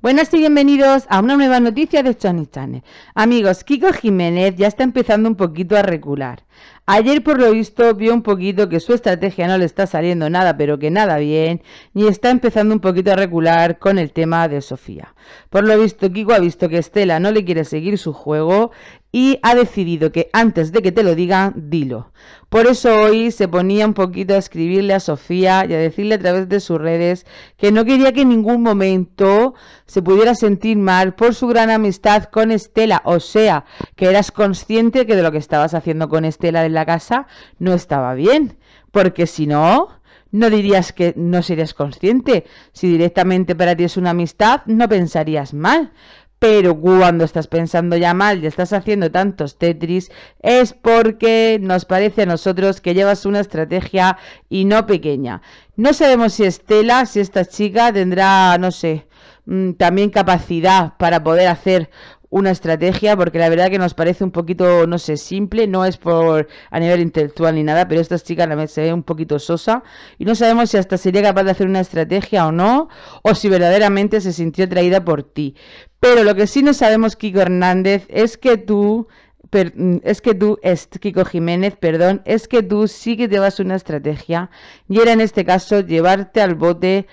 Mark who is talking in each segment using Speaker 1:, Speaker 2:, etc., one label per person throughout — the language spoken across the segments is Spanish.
Speaker 1: Buenas y bienvenidos a una nueva noticia de Sony Channel. Amigos, Kiko Jiménez ya está empezando un poquito a regular Ayer por lo visto vio un poquito que su estrategia no le está saliendo nada, pero que nada bien, y está empezando un poquito a recular con el tema de Sofía. Por lo visto, Kiko ha visto que Estela no le quiere seguir su juego y ha decidido que antes de que te lo digan, dilo. Por eso hoy se ponía un poquito a escribirle a Sofía y a decirle a través de sus redes que no quería que en ningún momento se pudiera sentir mal por su gran amistad con Estela, o sea, que eras consciente que de lo que estabas haciendo con Estela la casa no estaba bien, porque si no, no dirías que no serías consciente. Si directamente para ti es una amistad, no pensarías mal. Pero cuando estás pensando ya mal y estás haciendo tantos Tetris, es porque nos parece a nosotros que llevas una estrategia y no pequeña. No sabemos si Estela, si esta chica tendrá, no sé, mm, también capacidad para poder hacer una estrategia, porque la verdad que nos parece un poquito, no sé, simple, no es por a nivel intelectual ni nada, pero esta chica se ve un poquito sosa y no sabemos si hasta sería capaz de hacer una estrategia o no, o si verdaderamente se sintió atraída por ti. Pero lo que sí no sabemos, Kiko Hernández, es que tú es que tú, es, Kiko Jiménez, perdón, es que tú sí que te una estrategia y era en este caso llevarte al bote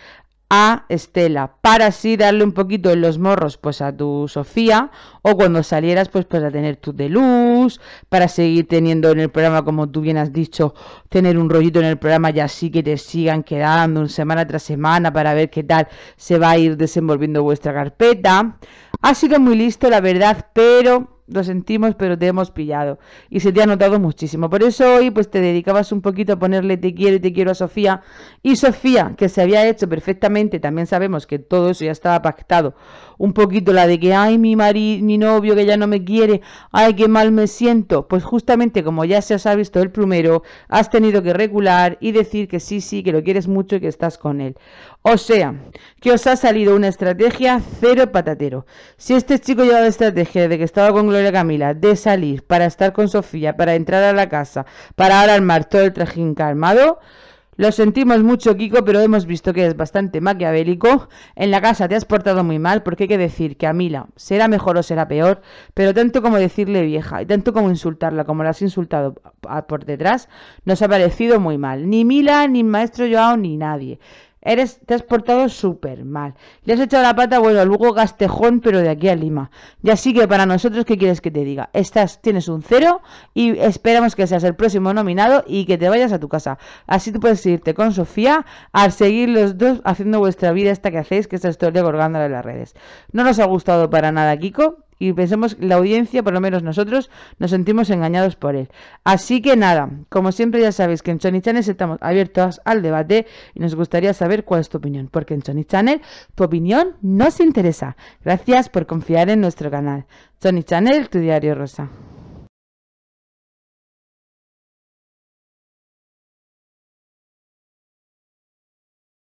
Speaker 1: a Estela para así darle un poquito en los morros pues a tu Sofía o cuando salieras pues para a tener tu de luz para seguir teniendo en el programa como tú bien has dicho tener un rollito en el programa y así que te sigan quedando semana tras semana para ver qué tal se va a ir desenvolviendo vuestra carpeta Ha sido muy listo la verdad pero lo sentimos, pero te hemos pillado. Y se te ha notado muchísimo. Por eso hoy pues te dedicabas un poquito a ponerle te quiero y te quiero a Sofía. Y Sofía, que se había hecho perfectamente, también sabemos que todo eso ya estaba pactado. Un poquito la de que, ay, mi marido mi novio que ya no me quiere, ay, qué mal me siento. Pues justamente como ya se os ha visto el primero, has tenido que regular y decir que sí, sí, que lo quieres mucho y que estás con él. O sea, que os ha salido una estrategia cero patatero. Si este chico lleva la estrategia de que estaba con Gloria Camila, de salir para estar con Sofía, para entrar a la casa, para ahora armar todo el trajín calmado, lo sentimos mucho, Kiko, pero hemos visto que es bastante maquiavélico. En la casa te has portado muy mal, porque hay que decir que a Mila será mejor o será peor, pero tanto como decirle vieja y tanto como insultarla como la has insultado por detrás, nos ha parecido muy mal. Ni Mila, ni Maestro Joao, ni nadie. Eres, te has portado súper mal. Le has echado la pata, bueno, luego Gastejón, pero de aquí a Lima. Y así que para nosotros, ¿qué quieres que te diga? Estás, tienes un cero y esperamos que seas el próximo nominado y que te vayas a tu casa. Así tú puedes irte con Sofía al seguir los dos haciendo vuestra vida esta que hacéis, que la historia colgándola en las redes. No nos ha gustado para nada, Kiko y pensemos la audiencia, por lo menos nosotros, nos sentimos engañados por él. Así que nada, como siempre ya sabéis que en Sony Channel estamos abiertos al debate y nos gustaría saber cuál es tu opinión, porque en Sony Channel tu opinión nos interesa. Gracias por confiar en nuestro canal. Sony Channel, tu diario rosa.